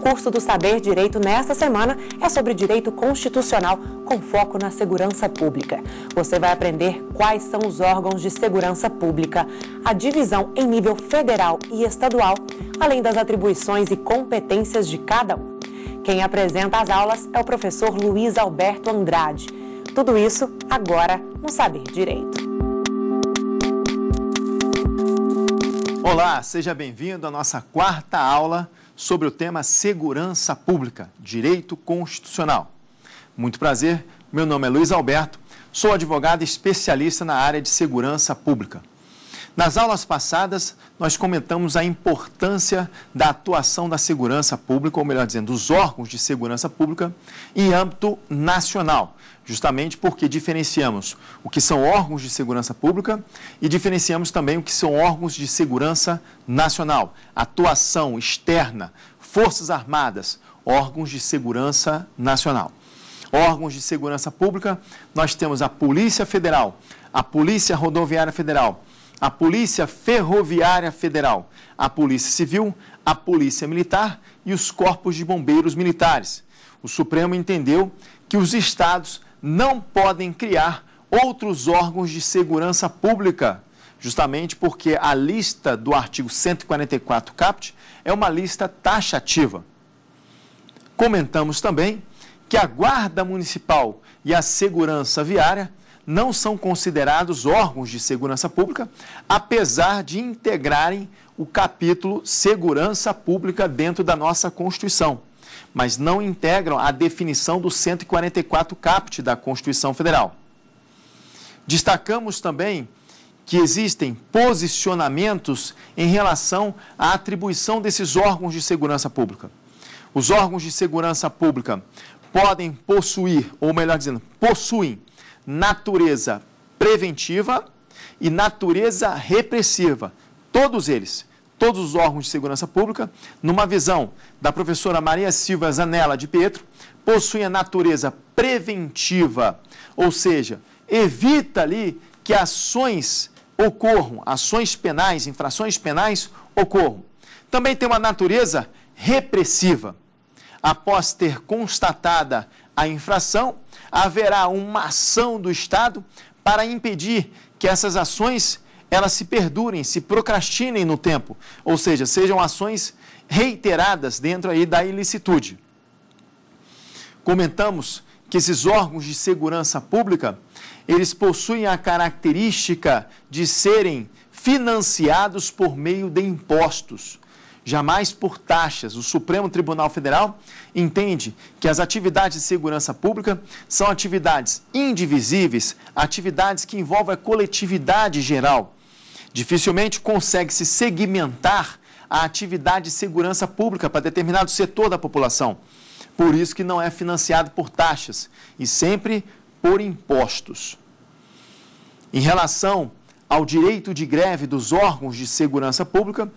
curso do Saber Direito nesta semana é sobre direito constitucional com foco na segurança pública. Você vai aprender quais são os órgãos de segurança pública, a divisão em nível federal e estadual, além das atribuições e competências de cada um. Quem apresenta as aulas é o professor Luiz Alberto Andrade. Tudo isso agora no Saber Direito. Olá, seja bem-vindo à nossa quarta aula sobre o tema Segurança Pública, Direito Constitucional. Muito prazer, meu nome é Luiz Alberto, sou advogado especialista na área de segurança pública. Nas aulas passadas, nós comentamos a importância da atuação da segurança pública, ou melhor dizendo, dos órgãos de segurança pública, em âmbito nacional, justamente porque diferenciamos o que são órgãos de segurança pública e diferenciamos também o que são órgãos de segurança nacional, atuação externa, Forças Armadas, órgãos de segurança nacional. Órgãos de segurança pública, nós temos a Polícia Federal, a Polícia Rodoviária Federal, a Polícia Ferroviária Federal, a Polícia Civil, a Polícia Militar e os Corpos de Bombeiros Militares. O Supremo entendeu que os estados não podem criar outros órgãos de segurança pública, justamente porque a lista do artigo 144 CAPT é uma lista taxativa. Comentamos também que a Guarda Municipal e a Segurança Viária não são considerados órgãos de segurança pública, apesar de integrarem o capítulo Segurança Pública dentro da nossa Constituição, mas não integram a definição do 144 caput da Constituição Federal. Destacamos também que existem posicionamentos em relação à atribuição desses órgãos de segurança pública. Os órgãos de segurança pública podem possuir, ou melhor dizendo, possuem natureza preventiva e natureza repressiva. Todos eles, todos os órgãos de segurança pública, numa visão da professora Maria Silva Zanella de Pietro, possuem a natureza preventiva, ou seja, evita ali que ações ocorram, ações penais, infrações penais ocorram. Também tem uma natureza repressiva. Após ter constatada a infração, haverá uma ação do Estado para impedir que essas ações elas se perdurem, se procrastinem no tempo, ou seja, sejam ações reiteradas dentro aí da ilicitude. Comentamos que esses órgãos de segurança pública, eles possuem a característica de serem financiados por meio de impostos jamais por taxas. O Supremo Tribunal Federal entende que as atividades de segurança pública são atividades indivisíveis, atividades que envolvem a coletividade geral. Dificilmente consegue-se segmentar a atividade de segurança pública para determinado setor da população. Por isso que não é financiado por taxas e sempre por impostos. Em relação ao direito de greve dos órgãos de segurança pública,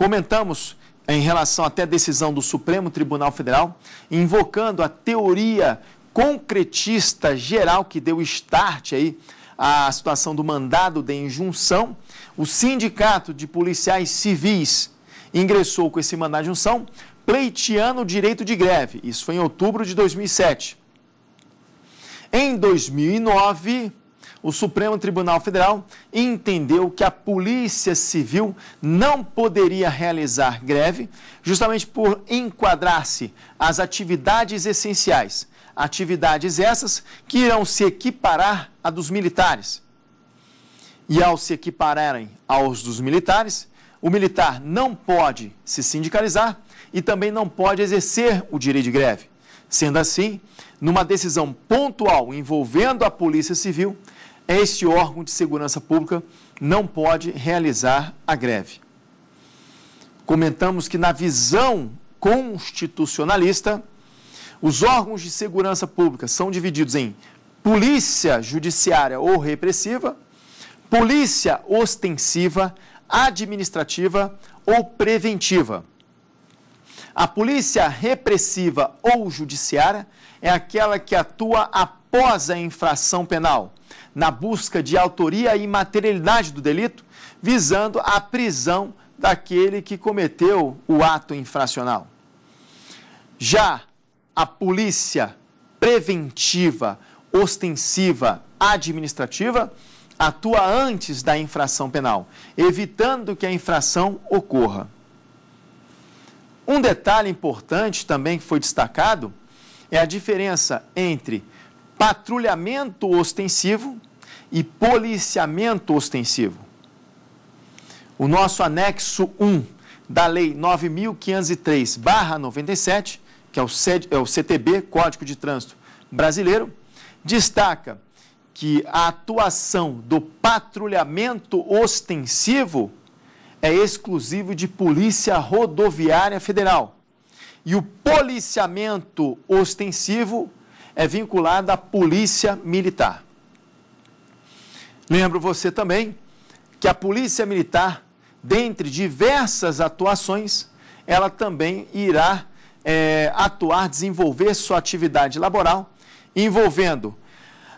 Comentamos em relação até a decisão do Supremo Tribunal Federal, invocando a teoria concretista geral que deu start aí à situação do mandado de injunção, o Sindicato de Policiais Civis ingressou com esse mandado de injunção pleiteando o direito de greve. Isso foi em outubro de 2007. Em 2009, o Supremo Tribunal Federal entendeu que a Polícia Civil não poderia realizar greve, justamente por enquadrar-se as atividades essenciais. Atividades essas que irão se equiparar à dos militares. E ao se equipararem aos dos militares, o militar não pode se sindicalizar e também não pode exercer o direito de greve. Sendo assim, numa decisão pontual envolvendo a Polícia Civil, este órgão de segurança pública não pode realizar a greve. Comentamos que, na visão constitucionalista, os órgãos de segurança pública são divididos em polícia judiciária ou repressiva, polícia ostensiva, administrativa ou preventiva. A polícia repressiva ou judiciária é aquela que atua após a infração penal, na busca de autoria e materialidade do delito, visando a prisão daquele que cometeu o ato infracional. Já a polícia preventiva, ostensiva, administrativa, atua antes da infração penal, evitando que a infração ocorra. Um detalhe importante também que foi destacado é a diferença entre patrulhamento ostensivo e policiamento ostensivo. O nosso anexo 1 da Lei 9503/97, que é o, é o CTB, Código de Trânsito Brasileiro, destaca que a atuação do patrulhamento ostensivo é exclusivo de Polícia Rodoviária Federal. E o policiamento ostensivo é vinculada à polícia militar. Lembro você também que a polícia militar, dentre diversas atuações, ela também irá é, atuar, desenvolver sua atividade laboral, envolvendo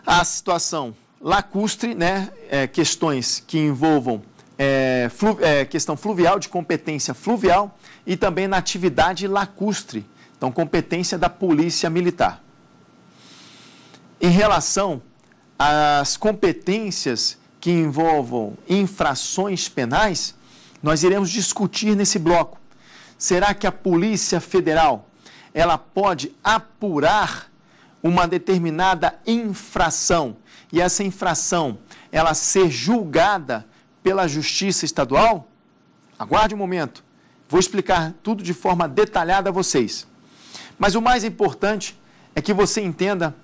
a situação lacustre, né, é, questões que envolvam é, flu, é, questão fluvial, de competência fluvial, e também na atividade lacustre, então competência da polícia militar em relação às competências que envolvam infrações penais, nós iremos discutir nesse bloco. Será que a Polícia Federal ela pode apurar uma determinada infração e essa infração ela ser julgada pela Justiça Estadual? Aguarde um momento. Vou explicar tudo de forma detalhada a vocês. Mas o mais importante é que você entenda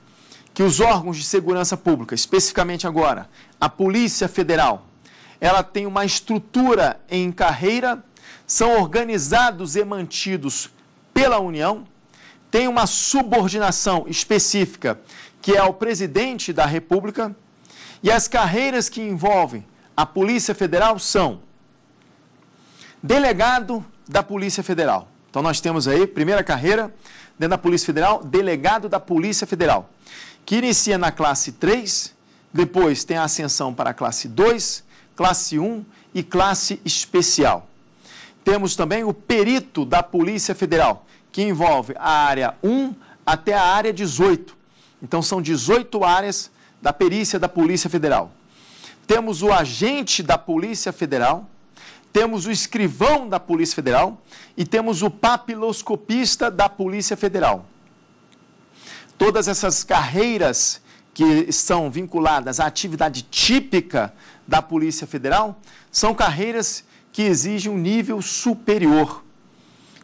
que os órgãos de segurança pública, especificamente agora, a Polícia Federal, ela tem uma estrutura em carreira, são organizados e mantidos pela União, tem uma subordinação específica que é ao presidente da República, e as carreiras que envolvem a Polícia Federal são delegado da Polícia Federal. Então nós temos aí, primeira carreira, dentro da Polícia Federal, delegado da Polícia Federal que inicia na classe 3, depois tem a ascensão para a classe 2, classe 1 e classe especial. Temos também o perito da Polícia Federal, que envolve a área 1 até a área 18. Então são 18 áreas da perícia da Polícia Federal. Temos o agente da Polícia Federal, temos o escrivão da Polícia Federal e temos o papiloscopista da Polícia Federal todas essas carreiras que estão vinculadas à atividade típica da Polícia Federal são carreiras que exigem um nível superior.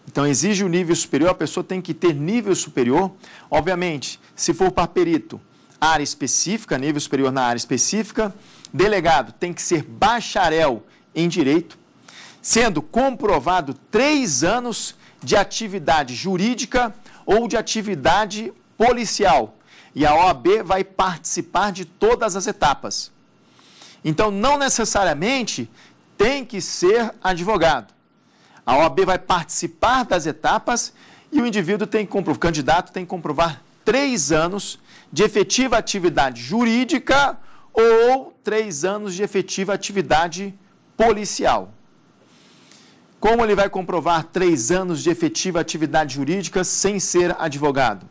Então, exige um nível superior, a pessoa tem que ter nível superior. Obviamente, se for para perito, área específica, nível superior na área específica. Delegado tem que ser bacharel em direito, sendo comprovado três anos de atividade jurídica ou de atividade policial. E a OAB vai participar de todas as etapas. Então, não necessariamente tem que ser advogado. A OAB vai participar das etapas e o indivíduo tem que comprovar, o candidato tem que comprovar três anos de efetiva atividade jurídica ou três anos de efetiva atividade policial. Como ele vai comprovar três anos de efetiva atividade jurídica sem ser advogado?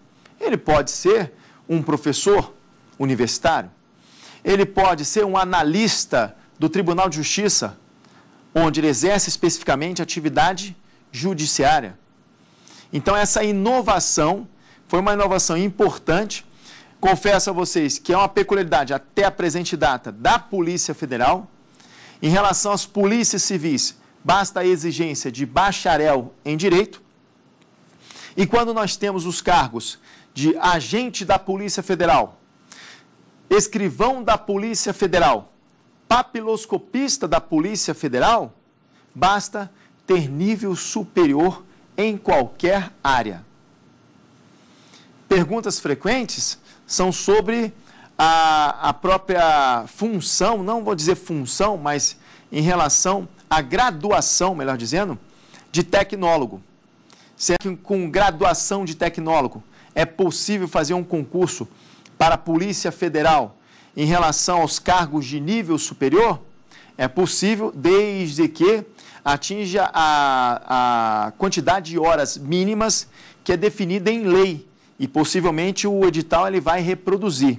Ele pode ser um professor universitário, ele pode ser um analista do Tribunal de Justiça, onde ele exerce especificamente atividade judiciária. Então, essa inovação foi uma inovação importante. Confesso a vocês que é uma peculiaridade até a presente data da Polícia Federal. Em relação às polícias civis, basta a exigência de bacharel em direito. E quando nós temos os cargos de agente da Polícia Federal, escrivão da Polícia Federal, papiloscopista da Polícia Federal, basta ter nível superior em qualquer área. Perguntas frequentes são sobre a, a própria função, não vou dizer função, mas em relação à graduação, melhor dizendo, de tecnólogo. Será é que com graduação de tecnólogo é possível fazer um concurso para a Polícia Federal em relação aos cargos de nível superior? É possível, desde que atinja a, a quantidade de horas mínimas que é definida em lei e possivelmente o edital ele vai reproduzir.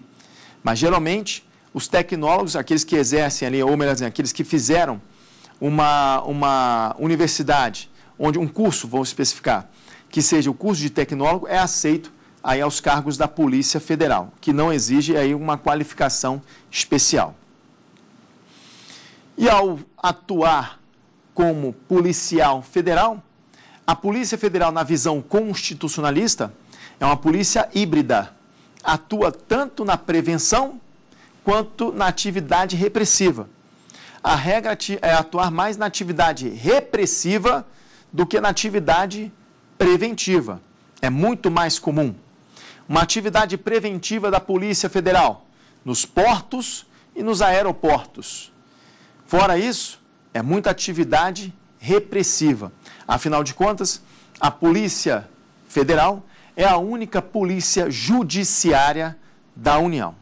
Mas geralmente os tecnólogos, aqueles que exercem ali, ou melhor dizendo, aqueles que fizeram uma, uma universidade, onde um curso, vamos especificar, que seja o curso de tecnólogo, é aceito aí aos cargos da Polícia Federal, que não exige aí uma qualificação especial. E ao atuar como policial federal, a Polícia Federal, na visão constitucionalista, é uma polícia híbrida. Atua tanto na prevenção quanto na atividade repressiva. A regra é atuar mais na atividade repressiva do que na atividade preventiva. É muito mais comum uma atividade preventiva da Polícia Federal nos portos e nos aeroportos. Fora isso, é muita atividade repressiva. Afinal de contas, a Polícia Federal é a única polícia judiciária da União.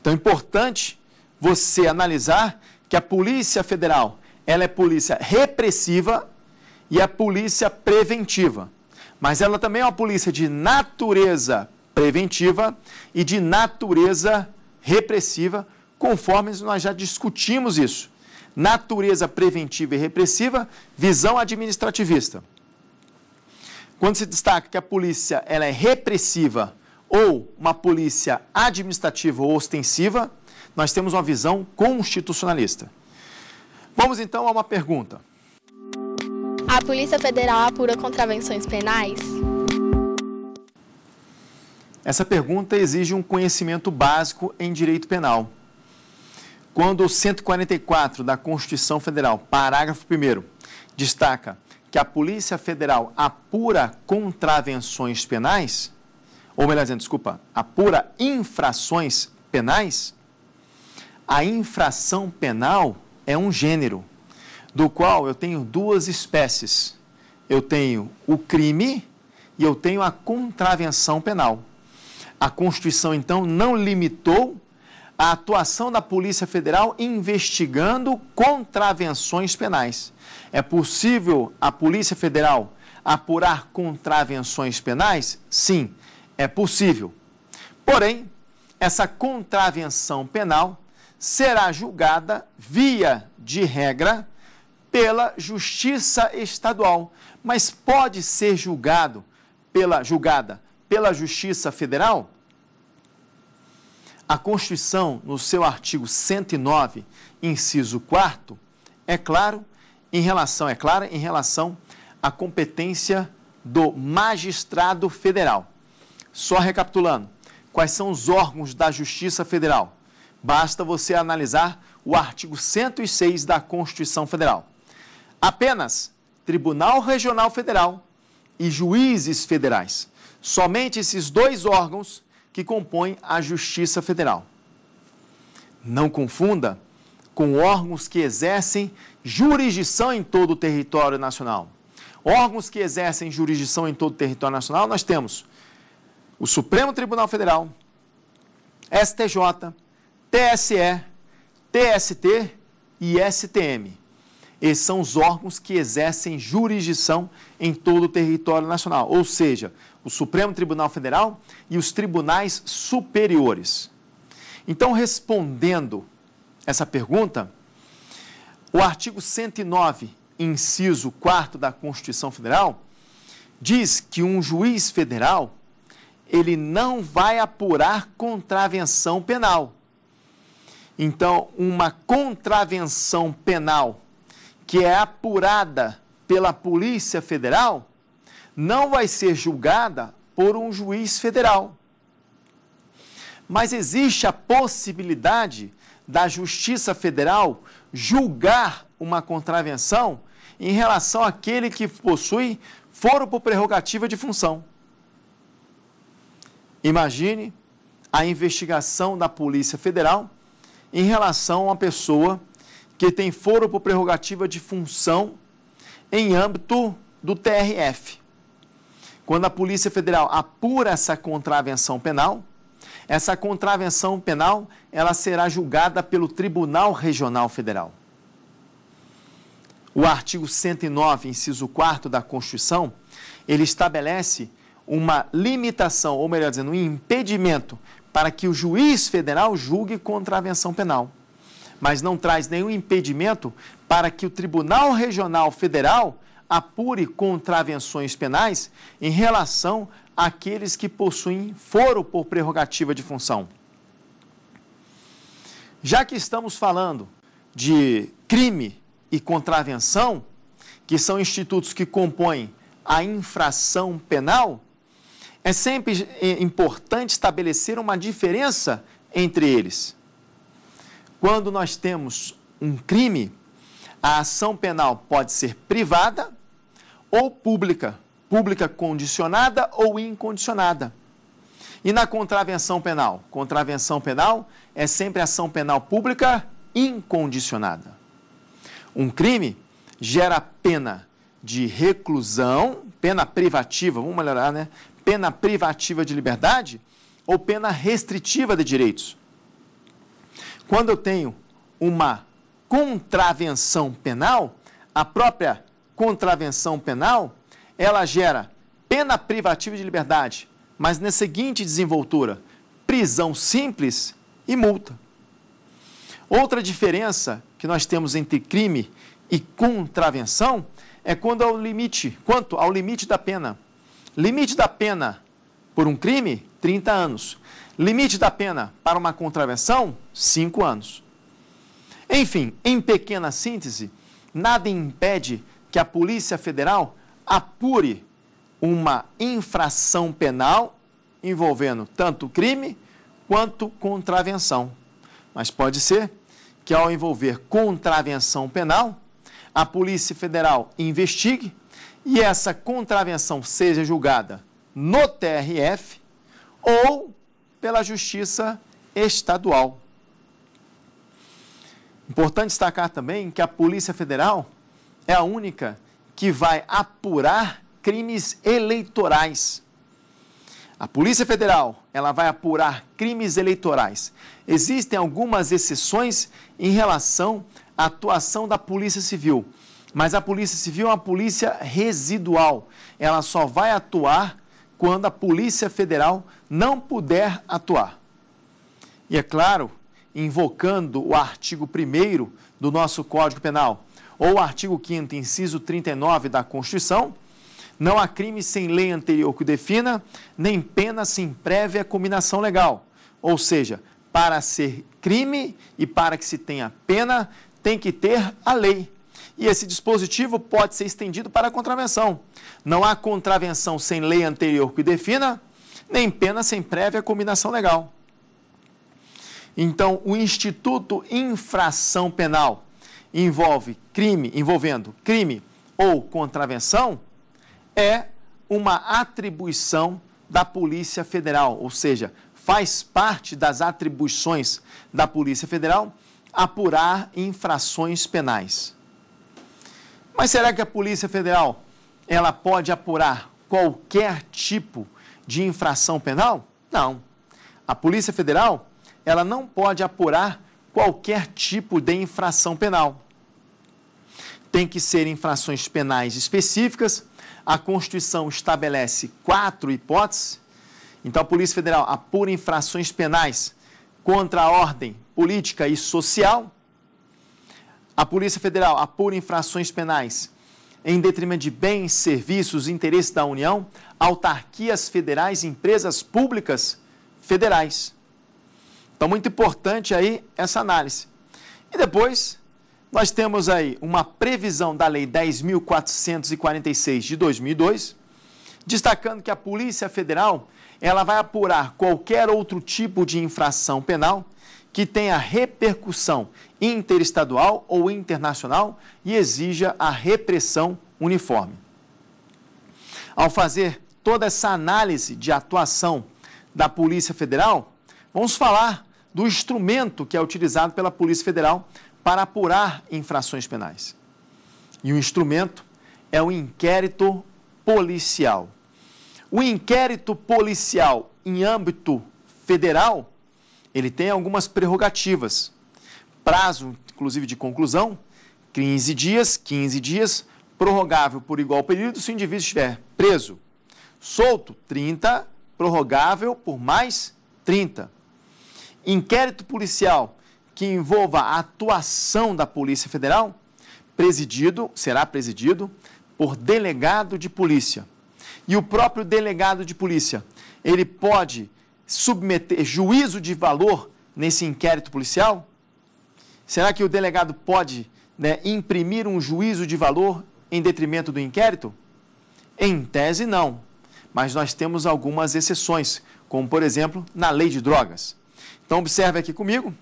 Então é importante você analisar que a Polícia Federal, ela é polícia repressiva e a polícia preventiva mas ela também é uma polícia de natureza preventiva e de natureza repressiva, conforme nós já discutimos isso. Natureza preventiva e repressiva, visão administrativista. Quando se destaca que a polícia ela é repressiva ou uma polícia administrativa ou ostensiva, nós temos uma visão constitucionalista. Vamos então a uma pergunta. A Polícia Federal apura contravenções penais? Essa pergunta exige um conhecimento básico em direito penal. Quando o 144 da Constituição Federal, parágrafo 1, destaca que a Polícia Federal apura contravenções penais, ou melhor dizendo, desculpa, apura infrações penais, a infração penal é um gênero do qual eu tenho duas espécies. Eu tenho o crime e eu tenho a contravenção penal. A Constituição, então, não limitou a atuação da Polícia Federal investigando contravenções penais. É possível a Polícia Federal apurar contravenções penais? Sim, é possível. Porém, essa contravenção penal será julgada via de regra pela justiça estadual, mas pode ser julgado pela julgada pela justiça federal? A Constituição, no seu artigo 109, inciso 4 é claro em relação é clara em relação à competência do magistrado federal. Só recapitulando, quais são os órgãos da Justiça Federal? Basta você analisar o artigo 106 da Constituição Federal. Apenas Tribunal Regional Federal e juízes federais. Somente esses dois órgãos que compõem a Justiça Federal. Não confunda com órgãos que exercem jurisdição em todo o território nacional. Órgãos que exercem jurisdição em todo o território nacional, nós temos o Supremo Tribunal Federal, STJ, TSE, TST e STM e são os órgãos que exercem jurisdição em todo o território nacional, ou seja, o Supremo Tribunal Federal e os tribunais superiores. Então, respondendo essa pergunta, o artigo 109, inciso 4 da Constituição Federal, diz que um juiz federal ele não vai apurar contravenção penal. Então, uma contravenção penal que é apurada pela Polícia Federal não vai ser julgada por um juiz federal. Mas existe a possibilidade da Justiça Federal julgar uma contravenção em relação àquele que possui foro por prerrogativa de função. Imagine a investigação da Polícia Federal em relação a uma pessoa que tem foro por prerrogativa de função em âmbito do TRF. Quando a Polícia Federal apura essa contravenção penal, essa contravenção penal ela será julgada pelo Tribunal Regional Federal. O artigo 109, inciso 4 da Constituição, ele estabelece uma limitação, ou melhor dizendo, um impedimento para que o juiz federal julgue contravenção penal mas não traz nenhum impedimento para que o Tribunal Regional Federal apure contravenções penais em relação àqueles que possuem foro por prerrogativa de função. Já que estamos falando de crime e contravenção, que são institutos que compõem a infração penal, é sempre eh, importante estabelecer uma diferença entre eles. Quando nós temos um crime, a ação penal pode ser privada ou pública, pública condicionada ou incondicionada. E na contravenção penal? Contravenção penal é sempre ação penal pública incondicionada. Um crime gera pena de reclusão, pena privativa, vamos melhorar, né? Pena privativa de liberdade ou pena restritiva de direitos. Quando eu tenho uma contravenção penal, a própria contravenção penal, ela gera pena privativa de liberdade, mas na seguinte desenvoltura, prisão simples e multa. Outra diferença que nós temos entre crime e contravenção é quando ao limite, quanto ao limite da pena. Limite da pena por um crime, 30 anos. Limite da pena para uma contravenção: cinco anos. Enfim, em pequena síntese, nada impede que a Polícia Federal apure uma infração penal envolvendo tanto crime quanto contravenção. Mas pode ser que, ao envolver contravenção penal, a Polícia Federal investigue e essa contravenção seja julgada no TRF ou pela Justiça Estadual. Importante destacar também que a Polícia Federal é a única que vai apurar crimes eleitorais. A Polícia Federal, ela vai apurar crimes eleitorais. Existem algumas exceções em relação à atuação da Polícia Civil, mas a Polícia Civil é uma polícia residual. Ela só vai atuar quando a Polícia Federal não puder atuar. E é claro, invocando o artigo 1 do nosso Código Penal ou o artigo 5, inciso 39 da Constituição, não há crime sem lei anterior que o defina, nem pena sem prévia combinação legal. Ou seja, para ser crime e para que se tenha pena, tem que ter a lei. E esse dispositivo pode ser estendido para a contravenção. Não há contravenção sem lei anterior que defina, nem pena sem prévia combinação legal. Então, o instituto infração penal envolve crime, envolvendo crime ou contravenção, é uma atribuição da Polícia Federal, ou seja, faz parte das atribuições da Polícia Federal apurar infrações penais. Mas será que a Polícia Federal ela pode apurar qualquer tipo de de infração penal? Não. A Polícia Federal, ela não pode apurar qualquer tipo de infração penal. Tem que ser infrações penais específicas. A Constituição estabelece quatro hipóteses. Então, a Polícia Federal apura infrações penais contra a ordem política e social. A Polícia Federal apura infrações penais em detrimento de bens, serviços, interesses da União, autarquias federais, empresas públicas federais. Então, muito importante aí essa análise. E depois, nós temos aí uma previsão da Lei 10.446 de 2002, destacando que a Polícia Federal ela vai apurar qualquer outro tipo de infração penal que tenha repercussão interestadual ou internacional e exija a repressão uniforme. Ao fazer toda essa análise de atuação da Polícia Federal, vamos falar do instrumento que é utilizado pela Polícia Federal para apurar infrações penais. E o instrumento é o inquérito policial. O inquérito policial em âmbito federal, ele tem algumas prerrogativas prazo, inclusive, de conclusão, 15 dias, 15 dias, prorrogável por igual período se o indivíduo estiver preso. Solto, 30, prorrogável por mais 30. Inquérito policial que envolva a atuação da Polícia Federal, presidido, será presidido por delegado de polícia. E o próprio delegado de polícia, ele pode submeter juízo de valor nesse inquérito policial Será que o delegado pode né, imprimir um juízo de valor em detrimento do inquérito? Em tese, não. Mas nós temos algumas exceções, como, por exemplo, na lei de drogas. Então, observe aqui comigo.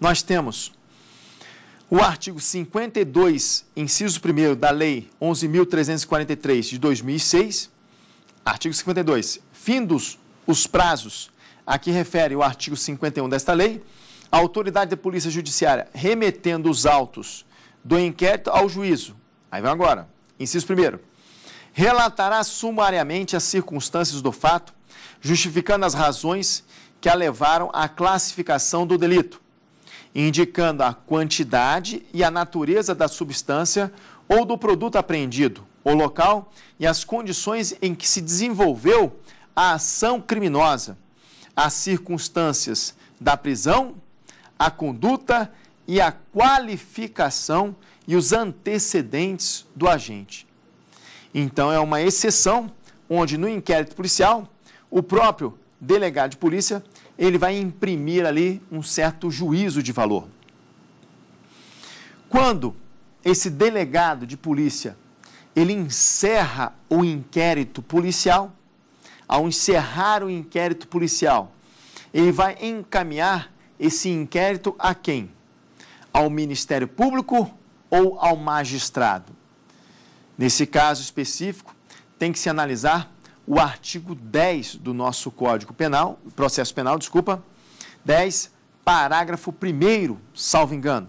Nós temos o artigo 52, inciso 1 da Lei 11.343 de 2006. Artigo 52. Findos os prazos a que refere o artigo 51 desta lei, a autoridade da Polícia Judiciária remetendo os autos do inquérito ao juízo. Aí vem agora. Inciso primeiro. Relatará sumariamente as circunstâncias do fato, justificando as razões que a levaram à classificação do delito, indicando a quantidade e a natureza da substância ou do produto apreendido, o local e as condições em que se desenvolveu a ação criminosa, as circunstâncias da prisão a conduta e a qualificação e os antecedentes do agente. Então, é uma exceção onde no inquérito policial, o próprio delegado de polícia, ele vai imprimir ali um certo juízo de valor. Quando esse delegado de polícia, ele encerra o inquérito policial, ao encerrar o inquérito policial, ele vai encaminhar esse inquérito a quem? Ao Ministério Público ou ao magistrado? Nesse caso específico, tem que se analisar o artigo 10 do nosso Código Penal, processo penal, desculpa, 10, parágrafo 1 salvo engano.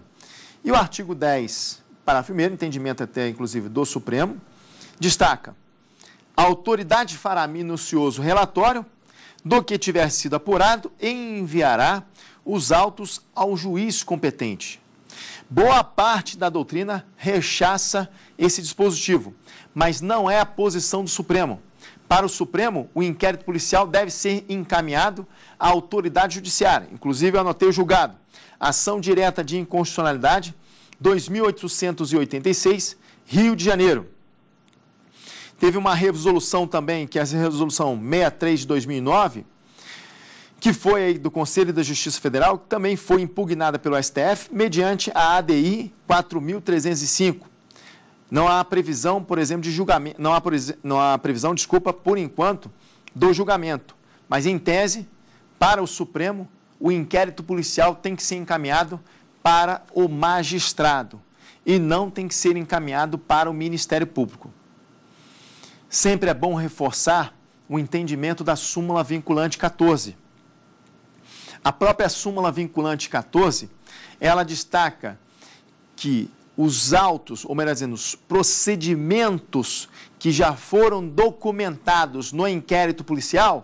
E o artigo 10, parágrafo 1 entendimento até inclusive do Supremo, destaca: a autoridade fará minucioso relatório do que tiver sido apurado e enviará os autos ao juiz competente. Boa parte da doutrina rechaça esse dispositivo, mas não é a posição do Supremo. Para o Supremo, o inquérito policial deve ser encaminhado à autoridade judiciária. Inclusive, eu anotei o julgado. Ação direta de inconstitucionalidade 2886, Rio de Janeiro. Teve uma resolução também, que é a resolução 63 de 2009, que foi aí do Conselho da Justiça Federal, que também foi impugnada pelo STF, mediante a ADI 4305. Não há previsão, por exemplo, de julgamento, não há, não há previsão, desculpa, por enquanto, do julgamento. Mas, em tese, para o Supremo, o inquérito policial tem que ser encaminhado para o magistrado e não tem que ser encaminhado para o Ministério Público. Sempre é bom reforçar o entendimento da súmula vinculante 14 a própria súmula vinculante 14, ela destaca que os autos, ou melhor dizendo, os procedimentos que já foram documentados no inquérito policial,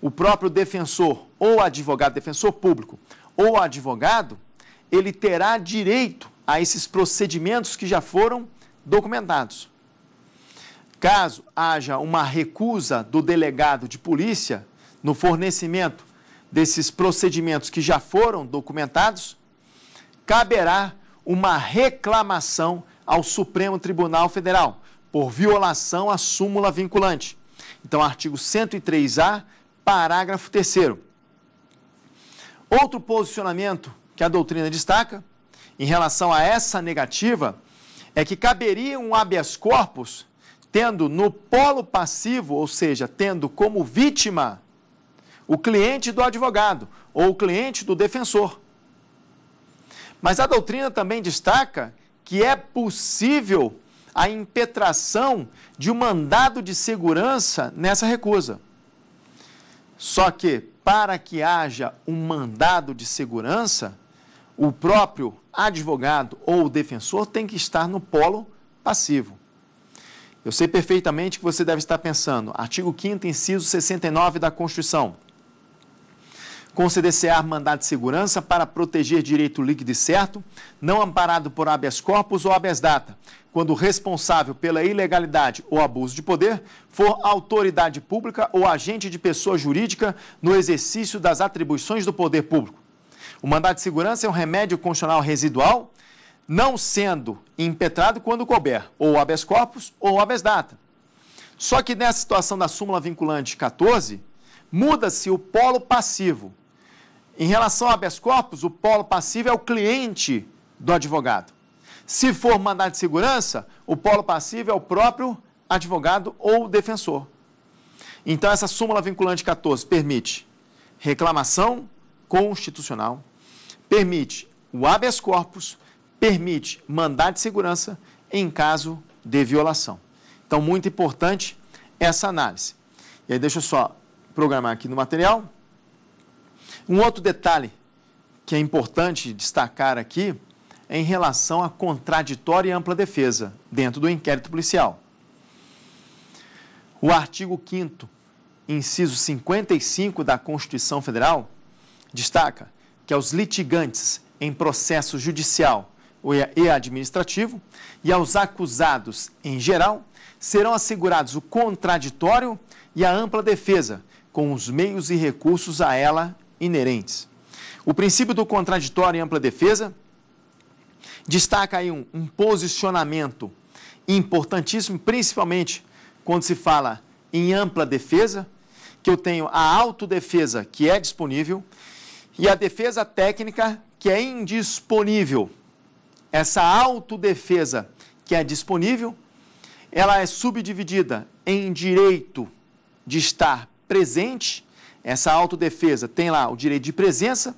o próprio defensor ou advogado, defensor público ou advogado, ele terá direito a esses procedimentos que já foram documentados. Caso haja uma recusa do delegado de polícia no fornecimento desses procedimentos que já foram documentados, caberá uma reclamação ao Supremo Tribunal Federal por violação à súmula vinculante. Então, artigo 103A, parágrafo 3. Outro posicionamento que a doutrina destaca em relação a essa negativa é que caberia um habeas corpus tendo no polo passivo, ou seja, tendo como vítima o cliente do advogado ou o cliente do defensor. Mas a doutrina também destaca que é possível a impetração de um mandado de segurança nessa recusa. Só que, para que haja um mandado de segurança, o próprio advogado ou o defensor tem que estar no polo passivo. Eu sei perfeitamente que você deve estar pensando, artigo 5 inciso 69 da Constituição conceder mandado de segurança para proteger direito líquido e certo, não amparado por habeas corpus ou habeas data, quando o responsável pela ilegalidade ou abuso de poder for autoridade pública ou agente de pessoa jurídica no exercício das atribuições do poder público. O mandado de segurança é um remédio constitucional residual, não sendo impetrado quando couber, ou habeas corpus ou habeas data. Só que nessa situação da súmula vinculante 14, muda-se o polo passivo em relação ao habeas corpus, o polo passivo é o cliente do advogado. Se for mandado de segurança, o polo passivo é o próprio advogado ou defensor. Então, essa súmula vinculante 14 permite reclamação constitucional, permite o habeas corpus, permite mandado de segurança em caso de violação. Então, muito importante essa análise. E aí, deixa eu só programar aqui no material. Um outro detalhe que é importante destacar aqui é em relação à contraditória e ampla defesa dentro do inquérito policial. O artigo 5 inciso 55 da Constituição Federal destaca que aos litigantes em processo judicial e administrativo e aos acusados em geral serão assegurados o contraditório e a ampla defesa com os meios e recursos a ela inerentes. O princípio do contraditório em ampla defesa destaca aí um, um posicionamento importantíssimo, principalmente quando se fala em ampla defesa, que eu tenho a autodefesa que é disponível e a defesa técnica que é indisponível. Essa autodefesa que é disponível, ela é subdividida em direito de estar presente essa autodefesa tem lá o direito de presença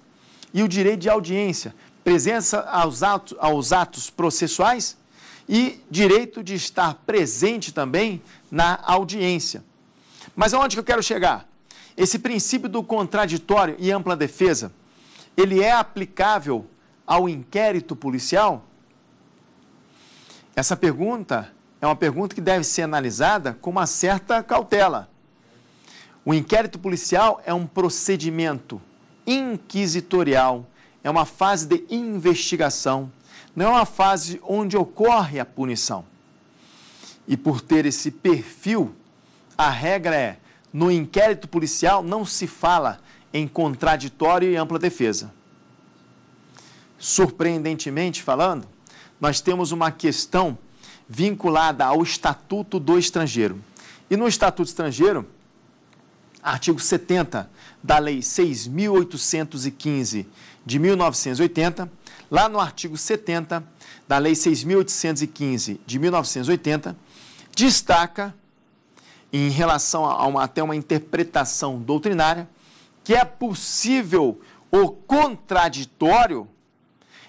e o direito de audiência, presença aos atos, aos atos processuais e direito de estar presente também na audiência. Mas aonde que eu quero chegar? Esse princípio do contraditório e ampla defesa, ele é aplicável ao inquérito policial? Essa pergunta é uma pergunta que deve ser analisada com uma certa cautela. O inquérito policial é um procedimento inquisitorial, é uma fase de investigação, não é uma fase onde ocorre a punição. E por ter esse perfil, a regra é: no inquérito policial não se fala em contraditório e ampla defesa. Surpreendentemente falando, nós temos uma questão vinculada ao Estatuto do Estrangeiro. E no Estatuto Estrangeiro, artigo 70 da Lei 6.815 de 1980, lá no artigo 70 da Lei 6.815 de 1980, destaca, em relação a uma, até uma interpretação doutrinária, que é possível o contraditório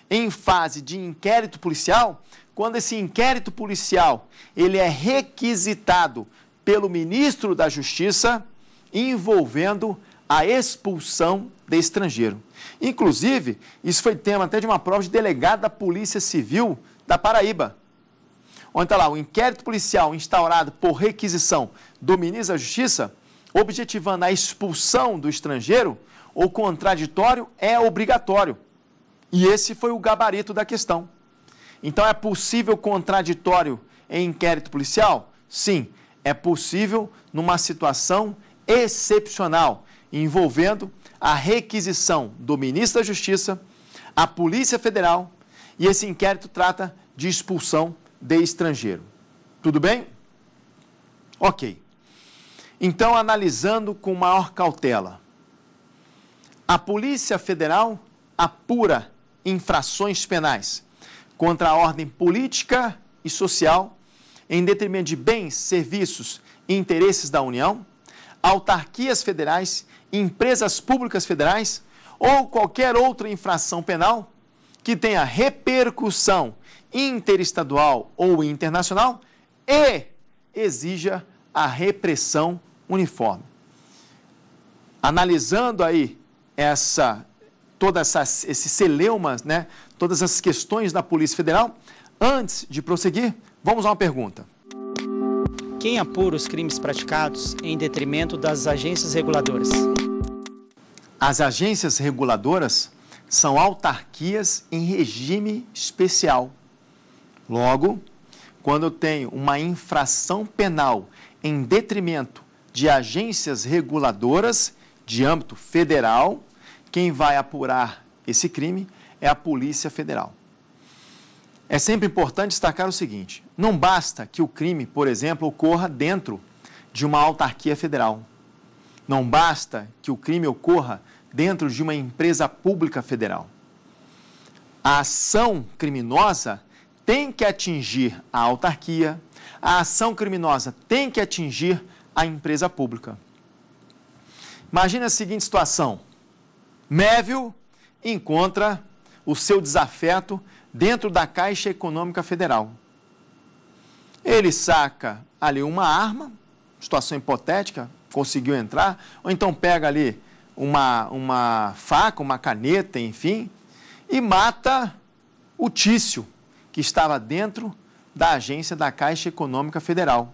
em fase de inquérito policial, quando esse inquérito policial ele é requisitado pelo ministro da Justiça envolvendo a expulsão de estrangeiro. Inclusive, isso foi tema até de uma prova de delegado da Polícia Civil da Paraíba, onde está lá o inquérito policial instaurado por requisição do ministro da Justiça, objetivando a expulsão do estrangeiro, o contraditório é obrigatório. E esse foi o gabarito da questão. Então, é possível contraditório em inquérito policial? Sim, é possível numa situação excepcional, envolvendo a requisição do ministro da Justiça, a Polícia Federal, e esse inquérito trata de expulsão de estrangeiro. Tudo bem? Ok. Então, analisando com maior cautela, a Polícia Federal apura infrações penais contra a ordem política e social em detrimento de bens, serviços e interesses da União autarquias federais, empresas públicas federais ou qualquer outra infração penal que tenha repercussão interestadual ou internacional e exija a repressão uniforme. Analisando aí essa toda essa, esse celeuma, né, todas as questões da Polícia Federal, antes de prosseguir, vamos a uma pergunta quem apura os crimes praticados em detrimento das agências reguladoras. As agências reguladoras são autarquias em regime especial. Logo, quando eu tenho uma infração penal em detrimento de agências reguladoras de âmbito federal, quem vai apurar esse crime é a Polícia Federal. É sempre importante destacar o seguinte: não basta que o crime, por exemplo, ocorra dentro de uma autarquia federal. Não basta que o crime ocorra dentro de uma empresa pública federal. A ação criminosa tem que atingir a autarquia, a ação criminosa tem que atingir a empresa pública. Imagine a seguinte situação: Mévio encontra o seu desafeto dentro da Caixa Econômica Federal. Ele saca ali uma arma, situação hipotética, conseguiu entrar, ou então pega ali uma, uma faca, uma caneta, enfim, e mata o Tício, que estava dentro da agência da Caixa Econômica Federal.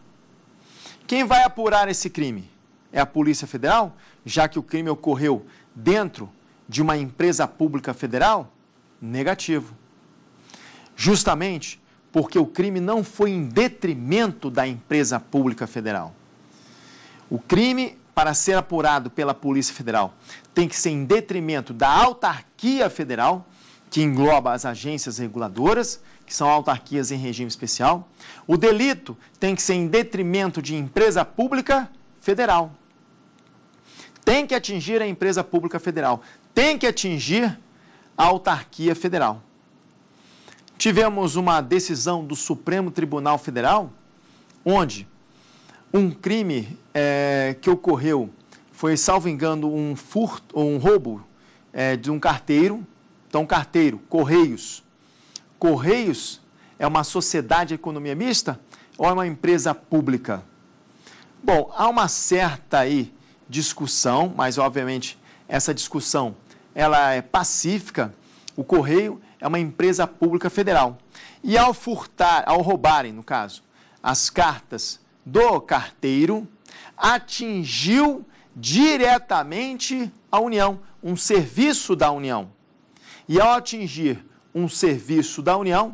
Quem vai apurar esse crime? É a Polícia Federal, já que o crime ocorreu dentro de uma empresa pública federal? Negativo justamente porque o crime não foi em detrimento da empresa pública federal. O crime, para ser apurado pela Polícia Federal, tem que ser em detrimento da autarquia federal, que engloba as agências reguladoras, que são autarquias em regime especial. O delito tem que ser em detrimento de empresa pública federal. Tem que atingir a empresa pública federal. Tem que atingir a autarquia federal. Tivemos uma decisão do Supremo Tribunal Federal, onde um crime é, que ocorreu foi, salvo engano, um furto, um roubo é, de um carteiro. Então, carteiro, Correios. Correios é uma sociedade economia mista ou é uma empresa pública? Bom, há uma certa aí discussão, mas obviamente essa discussão ela é pacífica o Correio é uma empresa pública federal. E ao furtar, ao roubarem, no caso, as cartas do carteiro, atingiu diretamente a União, um serviço da União. E ao atingir um serviço da União,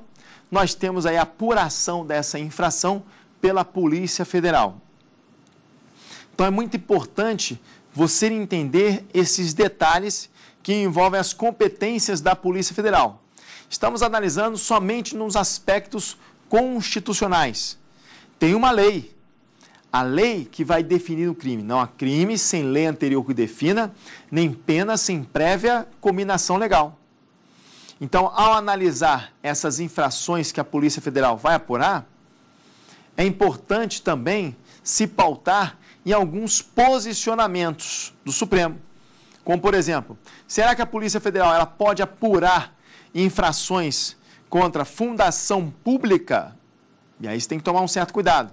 nós temos aí a apuração dessa infração pela Polícia Federal. Então é muito importante você entender esses detalhes que envolvem as competências da Polícia Federal. Estamos analisando somente nos aspectos constitucionais. Tem uma lei, a lei que vai definir o crime. Não há crime sem lei anterior que defina, nem pena sem prévia combinação legal. Então, ao analisar essas infrações que a Polícia Federal vai apurar, é importante também se pautar em alguns posicionamentos do Supremo. Como, por exemplo, será que a Polícia Federal ela pode apurar infrações contra fundação pública? E aí você tem que tomar um certo cuidado,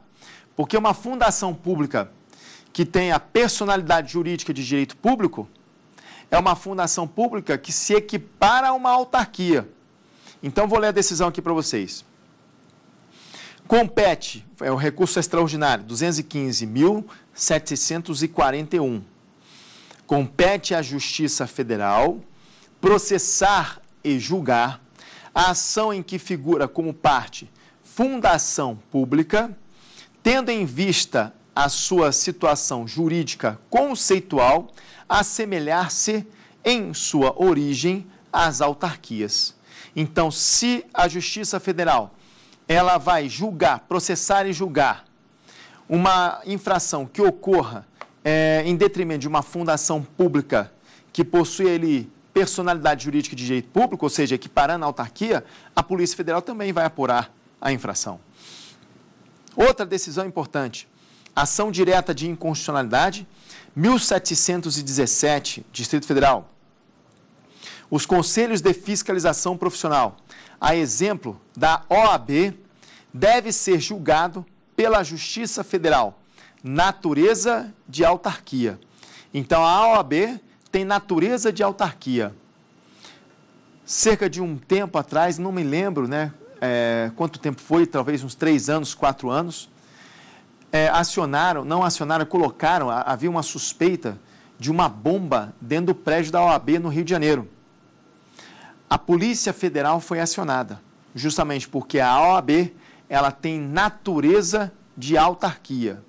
porque uma fundação pública que tem a personalidade jurídica de direito público é uma fundação pública que se equipara a uma autarquia. Então, vou ler a decisão aqui para vocês. Compete, é o recurso extraordinário, 215.741 compete à Justiça Federal processar e julgar a ação em que figura como parte fundação pública, tendo em vista a sua situação jurídica conceitual assemelhar-se em sua origem às autarquias. Então, se a Justiça Federal ela vai julgar, processar e julgar uma infração que ocorra é, em detrimento de uma fundação pública que possui ele personalidade jurídica de direito público, ou seja, equiparando a autarquia, a Polícia Federal também vai apurar a infração. Outra decisão importante, ação direta de inconstitucionalidade, 1717, Distrito Federal. Os conselhos de fiscalização profissional, a exemplo da OAB, deve ser julgado pela Justiça Federal natureza de autarquia. Então a OAB tem natureza de autarquia. Cerca de um tempo atrás, não me lembro né, é, quanto tempo foi, talvez uns três anos, quatro anos, é, acionaram, não acionaram, colocaram, havia uma suspeita de uma bomba dentro do prédio da OAB no Rio de Janeiro. A Polícia Federal foi acionada, justamente porque a OAB ela tem natureza de autarquia.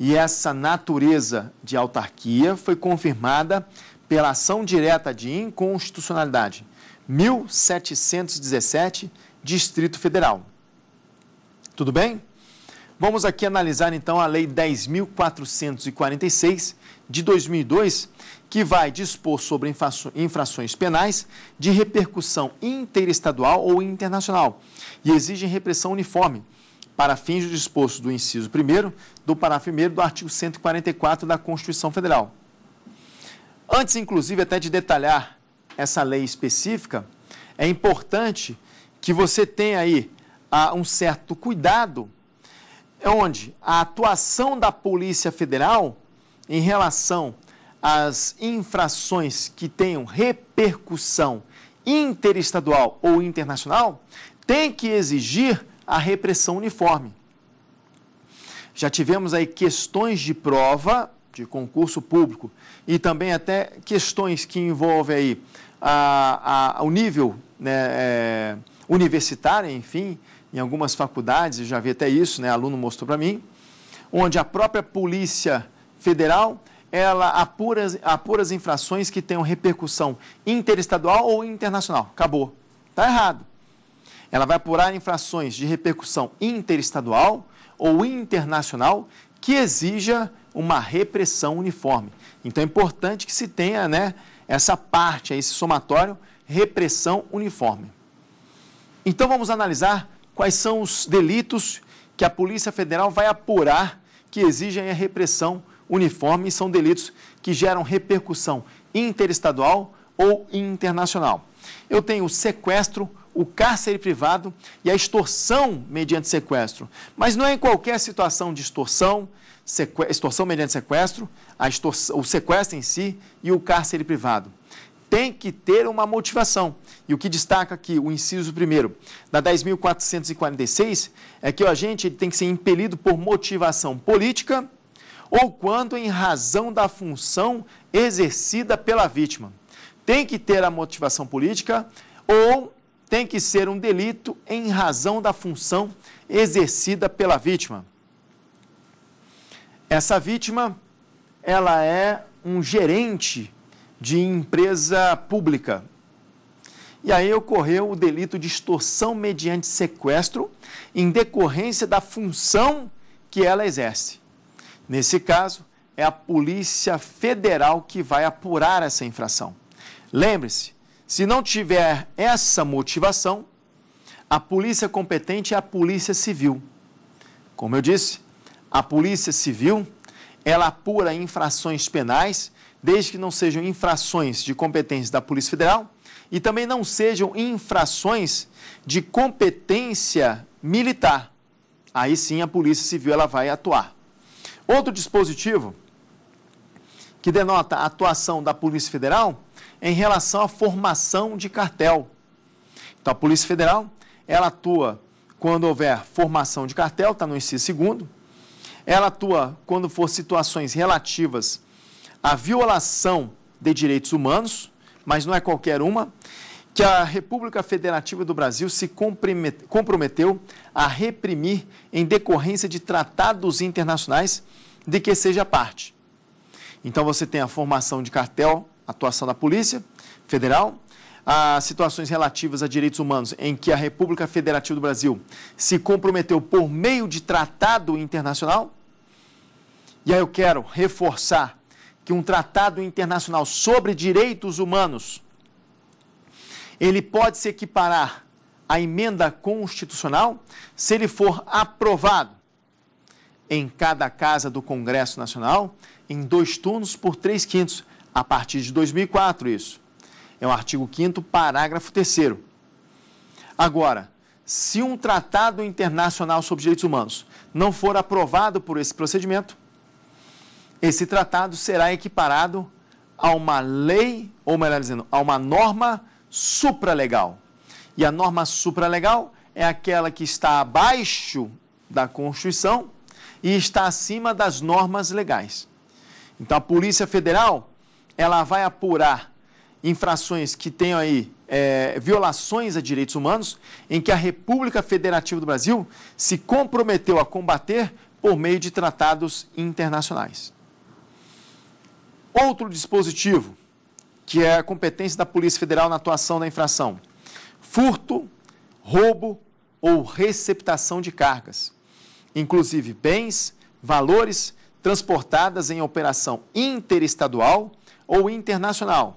E essa natureza de autarquia foi confirmada pela ação direta de inconstitucionalidade 1717, Distrito Federal. Tudo bem? Vamos aqui analisar então a Lei 10.446 de 2002, que vai dispor sobre infrações penais de repercussão interestadual ou internacional e exige repressão uniforme para fins do disposto do inciso 1 do parágrafo 1 do artigo 144 da Constituição Federal. Antes, inclusive, até de detalhar essa lei específica, é importante que você tenha aí ah, um certo cuidado onde a atuação da Polícia Federal em relação às infrações que tenham repercussão interestadual ou internacional tem que exigir a repressão uniforme. Já tivemos aí questões de prova de concurso público e também até questões que envolvem aí a, a, o nível né, é, universitário, enfim, em algumas faculdades, já vi até isso, né, aluno mostrou para mim, onde a própria Polícia Federal ela apura, apura as infrações que tenham repercussão interestadual ou internacional. Acabou. Está errado. Ela vai apurar infrações de repercussão interestadual ou internacional que exija uma repressão uniforme. Então é importante que se tenha né, essa parte, esse somatório, repressão uniforme. Então vamos analisar quais são os delitos que a Polícia Federal vai apurar que exigem a repressão uniforme e são delitos que geram repercussão interestadual ou internacional. Eu tenho sequestro, o cárcere privado e a extorsão mediante sequestro. Mas não é em qualquer situação de extorsão, extorsão mediante sequestro, o sequestro em si e o cárcere privado. Tem que ter uma motivação. E o que destaca aqui o inciso primeiro da 10.446 é que o agente tem que ser impelido por motivação política ou quando em razão da função exercida pela vítima. Tem que ter a motivação política ou tem que ser um delito em razão da função exercida pela vítima. Essa vítima, ela é um gerente de empresa pública. E aí ocorreu o delito de extorsão mediante sequestro em decorrência da função que ela exerce. Nesse caso, é a Polícia Federal que vai apurar essa infração. Lembre-se, se não tiver essa motivação, a polícia competente é a polícia civil. Como eu disse, a polícia civil ela apura infrações penais, desde que não sejam infrações de competência da Polícia Federal e também não sejam infrações de competência militar. Aí sim a Polícia Civil ela vai atuar. Outro dispositivo que denota a atuação da Polícia Federal em relação à formação de cartel. Então, a Polícia Federal, ela atua quando houver formação de cartel, está no inciso segundo. Ela atua quando for situações relativas à violação de direitos humanos, mas não é qualquer uma, que a República Federativa do Brasil se comprometeu a reprimir em decorrência de tratados internacionais de que seja parte. Então você tem a formação de cartel atuação da Polícia Federal, a situações relativas a direitos humanos em que a República Federativa do Brasil se comprometeu por meio de tratado internacional. E aí eu quero reforçar que um tratado internacional sobre direitos humanos ele pode se equiparar à emenda constitucional se ele for aprovado em cada casa do Congresso Nacional em dois turnos por três quintos a partir de 2004 isso. É o artigo 5 parágrafo 3 Agora, se um tratado internacional sobre direitos humanos não for aprovado por esse procedimento, esse tratado será equiparado a uma lei, ou melhor dizendo, a uma norma supralegal. E a norma supralegal é aquela que está abaixo da Constituição e está acima das normas legais. Então, a Polícia Federal ela vai apurar infrações que tenham aí é, violações a direitos humanos, em que a República Federativa do Brasil se comprometeu a combater por meio de tratados internacionais. Outro dispositivo, que é a competência da Polícia Federal na atuação da infração: furto, roubo ou receptação de cargas, inclusive bens, valores transportadas em operação interestadual ou internacional.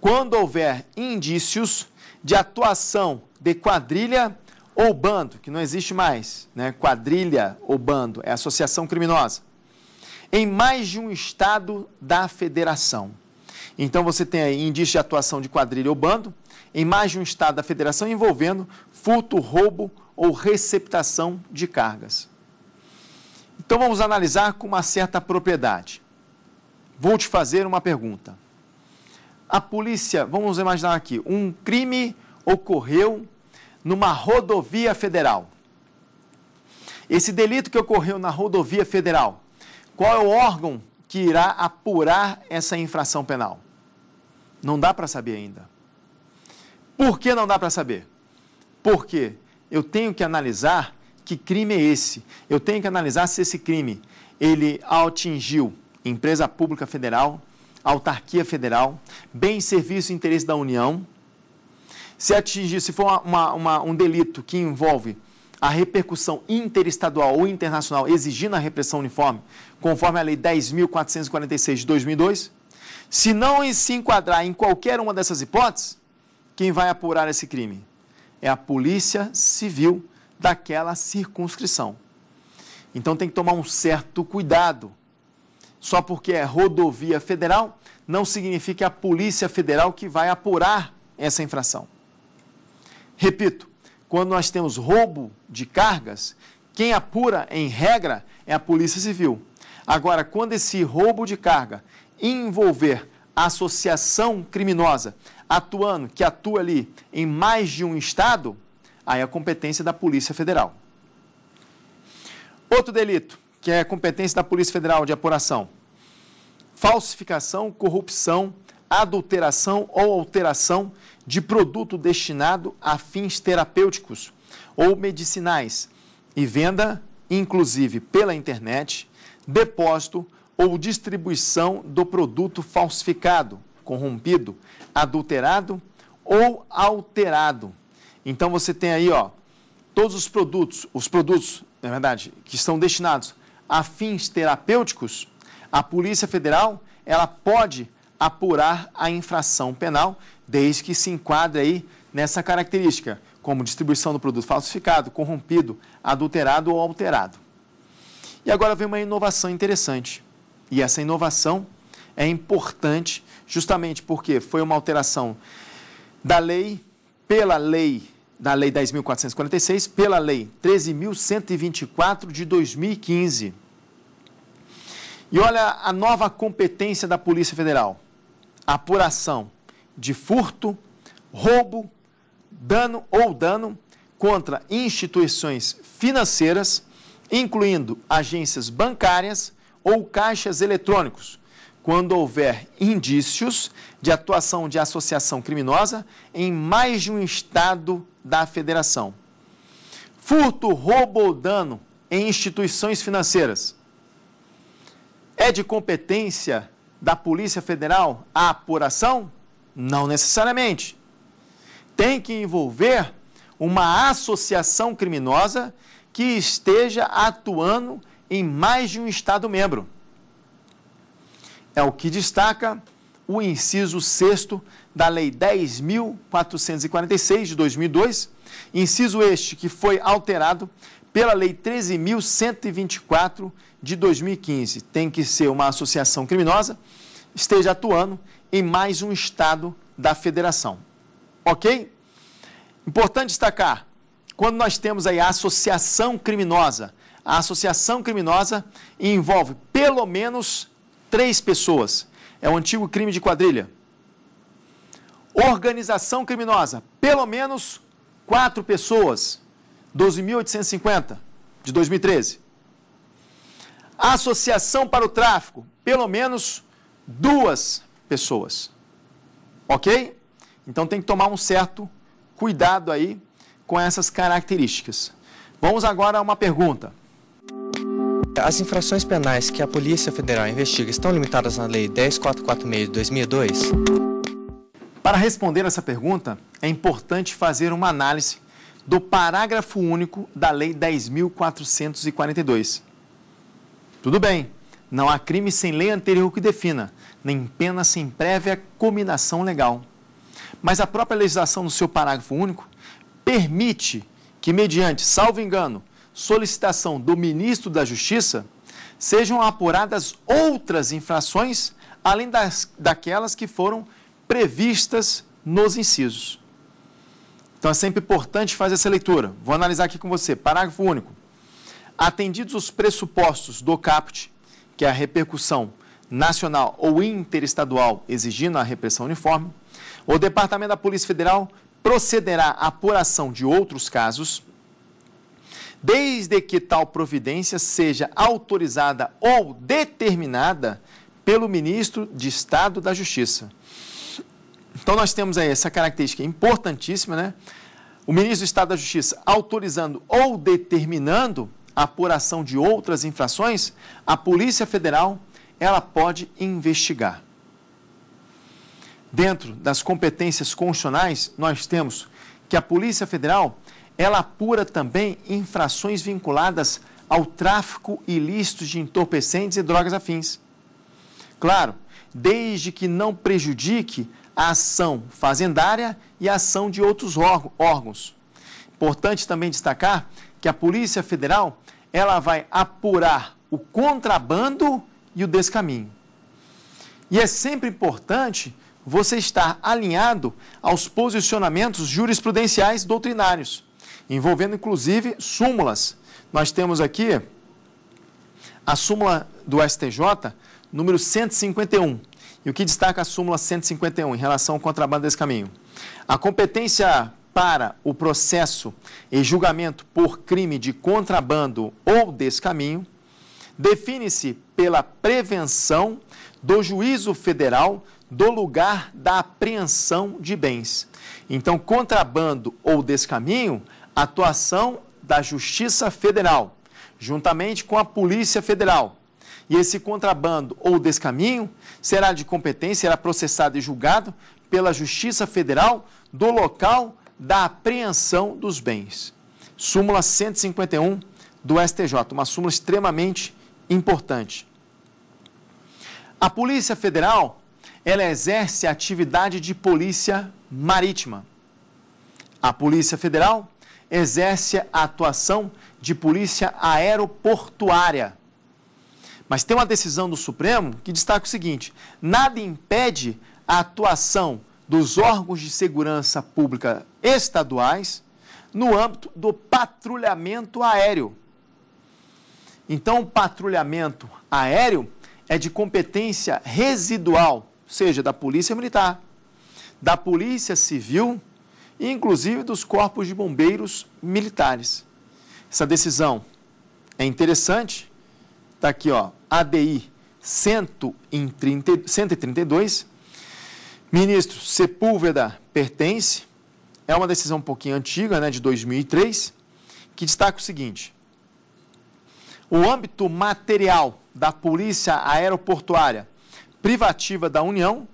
Quando houver indícios de atuação de quadrilha ou bando, que não existe mais, né? Quadrilha ou bando é associação criminosa. Em mais de um estado da federação. Então você tem aí indício de atuação de quadrilha ou bando em mais de um estado da federação envolvendo furto, roubo ou receptação de cargas. Então vamos analisar com uma certa propriedade. Vou te fazer uma pergunta. A polícia, vamos imaginar aqui, um crime ocorreu numa rodovia federal. Esse delito que ocorreu na rodovia federal, qual é o órgão que irá apurar essa infração penal? Não dá para saber ainda. Por que não dá para saber? Porque eu tenho que analisar que crime é esse. Eu tenho que analisar se esse crime ele atingiu empresa pública federal, autarquia federal, bem, serviço e interesse da União. Se atingir, se for uma, uma, um delito que envolve a repercussão interestadual ou internacional exigindo a repressão uniforme, conforme a Lei 10.446 de 2002, se não se enquadrar em qualquer uma dessas hipóteses, quem vai apurar esse crime? É a Polícia Civil daquela circunscrição. Então tem que tomar um certo cuidado só porque é rodovia federal, não significa é a Polícia Federal que vai apurar essa infração. Repito, quando nós temos roubo de cargas, quem apura, em regra, é a Polícia Civil. Agora, quando esse roubo de carga envolver associação criminosa atuando, que atua ali em mais de um estado, aí é a competência da Polícia Federal. Outro delito, que é competência da Polícia Federal de apuração. Falsificação, corrupção, adulteração ou alteração de produto destinado a fins terapêuticos ou medicinais e venda, inclusive pela internet, depósito ou distribuição do produto falsificado, corrompido, adulterado ou alterado. Então você tem aí, ó, todos os produtos, os produtos, na verdade, que estão destinados a fins terapêuticos, a Polícia Federal ela pode apurar a infração penal, desde que se enquadre aí nessa característica, como distribuição do produto falsificado, corrompido, adulterado ou alterado. E agora vem uma inovação interessante. E essa inovação é importante justamente porque foi uma alteração da lei pela lei da Lei 10.446 pela Lei 13.124 de 2015. E olha a nova competência da Polícia Federal: apuração de furto, roubo, dano ou dano contra instituições financeiras, incluindo agências bancárias ou caixas eletrônicos quando houver indícios de atuação de associação criminosa em mais de um estado da federação. Furto, roubo ou dano em instituições financeiras. É de competência da Polícia Federal a apuração? Não necessariamente. Tem que envolver uma associação criminosa que esteja atuando em mais de um Estado membro. É o que destaca o inciso 6 da Lei 10.446 de 2002, inciso este que foi alterado pela Lei 13.124 de 2015. Tem que ser uma associação criminosa, esteja atuando em mais um estado da federação. Ok? Importante destacar, quando nós temos aí a associação criminosa, a associação criminosa envolve pelo menos três pessoas. É um antigo crime de quadrilha. Organização criminosa, pelo menos quatro pessoas. 12.850 de 2013. Associação para o tráfico, pelo menos duas pessoas. Ok? Então tem que tomar um certo cuidado aí com essas características. Vamos agora a uma pergunta. As infrações penais que a Polícia Federal investiga estão limitadas na Lei 10446 de 2002? Para responder essa pergunta, é importante fazer uma análise do parágrafo único da Lei 10.442. Tudo bem, não há crime sem lei anterior que defina, nem pena sem prévia cominação legal. Mas a própria legislação, no seu parágrafo único, permite que, mediante, salvo engano, solicitação do ministro da Justiça, sejam apuradas outras infrações além das, daquelas que foram previstas nos incisos. Então é sempre importante fazer essa leitura. Vou analisar aqui com você. Parágrafo único. Atendidos os pressupostos do CAPT, que é a repercussão nacional ou interestadual exigindo a repressão uniforme, o Departamento da Polícia Federal procederá à apuração de outros casos desde que tal providência seja autorizada ou determinada pelo ministro de Estado da Justiça. Então, nós temos aí essa característica importantíssima, né? O ministro do Estado da Justiça autorizando ou determinando a apuração de outras infrações, a Polícia Federal ela pode investigar. Dentro das competências constitucionais, nós temos que a Polícia Federal ela apura também infrações vinculadas ao tráfico ilícito de entorpecentes e drogas afins. Claro, desde que não prejudique a ação fazendária e a ação de outros órgãos. Importante também destacar que a Polícia Federal ela vai apurar o contrabando e o descaminho. E é sempre importante você estar alinhado aos posicionamentos jurisprudenciais doutrinários envolvendo inclusive súmulas. Nós temos aqui a súmula do STJ, número 151. E o que destaca a súmula 151 em relação ao contrabando desse caminho? A competência para o processo e julgamento por crime de contrabando ou descaminho define-se pela prevenção do juízo federal do lugar da apreensão de bens. Então, contrabando ou descaminho, atuação da Justiça Federal, juntamente com a Polícia Federal. E esse contrabando ou descaminho será de competência, será processado e julgado pela Justiça Federal do local da apreensão dos bens. Súmula 151 do STJ, uma súmula extremamente importante. A Polícia Federal, ela exerce a atividade de polícia marítima. A Polícia Federal exerce a atuação de polícia aeroportuária. Mas tem uma decisão do Supremo que destaca o seguinte: nada impede a atuação dos órgãos de segurança pública estaduais no âmbito do patrulhamento aéreo. Então, o patrulhamento aéreo é de competência residual, seja da Polícia Militar, da Polícia Civil inclusive dos corpos de bombeiros militares. Essa decisão é interessante. Está aqui, ó, ADI 132. Ministro Sepúlveda pertence. É uma decisão um pouquinho antiga, né, de 2003, que destaca o seguinte: o âmbito material da Polícia Aeroportuária Privativa da União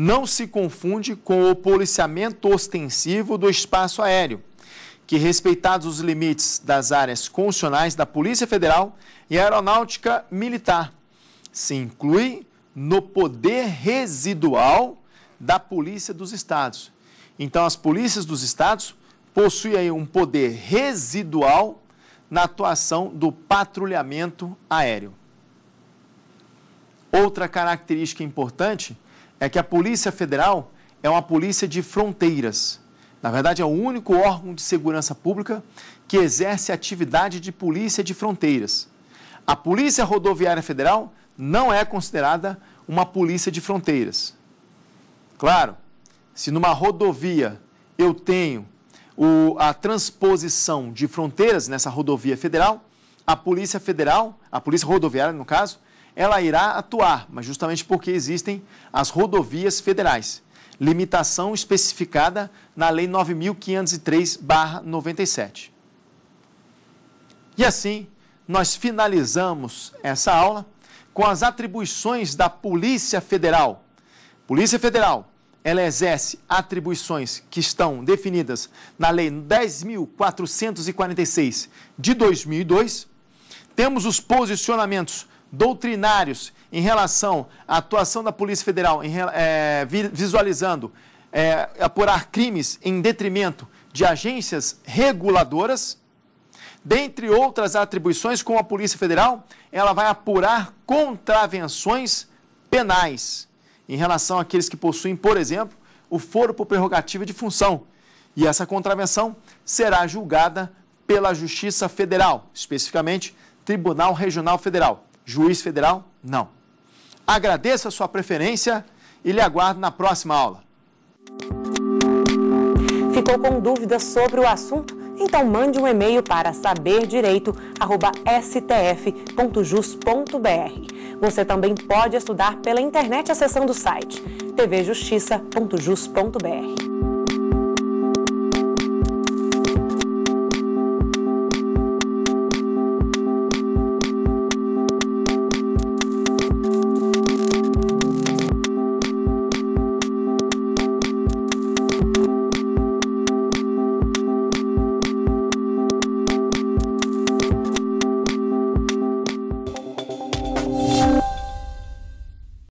não se confunde com o policiamento ostensivo do espaço aéreo, que, respeitados os limites das áreas constitucionais da Polícia Federal e Aeronáutica Militar, se inclui no poder residual da Polícia dos Estados. Então, as polícias dos estados possuem aí um poder residual na atuação do patrulhamento aéreo. Outra característica importante é que a Polícia Federal é uma polícia de fronteiras. Na verdade, é o único órgão de segurança pública que exerce atividade de polícia de fronteiras. A Polícia Rodoviária Federal não é considerada uma polícia de fronteiras. Claro, se numa rodovia eu tenho o, a transposição de fronteiras nessa rodovia federal, a Polícia Federal, a Polícia Rodoviária, no caso, ela irá atuar, mas justamente porque existem as rodovias federais, limitação especificada na Lei 9503-97. E assim, nós finalizamos essa aula com as atribuições da Polícia Federal. Polícia Federal, ela exerce atribuições que estão definidas na Lei 10.446 de 2002. Temos os posicionamentos doutrinários em relação à atuação da Polícia Federal, em, é, visualizando é, apurar crimes em detrimento de agências reguladoras. Dentre outras atribuições, com a Polícia Federal, ela vai apurar contravenções penais em relação àqueles que possuem, por exemplo, o foro por prerrogativa de função. E essa contravenção será julgada pela Justiça Federal, especificamente Tribunal Regional Federal. Juiz federal, não. Agradeço a sua preferência e lhe aguardo na próxima aula. Ficou com dúvidas sobre o assunto? Então mande um e-mail para saberdireito@stf.jus.br. Você também pode estudar pela internet acessando o site tvjustiça.jus.br.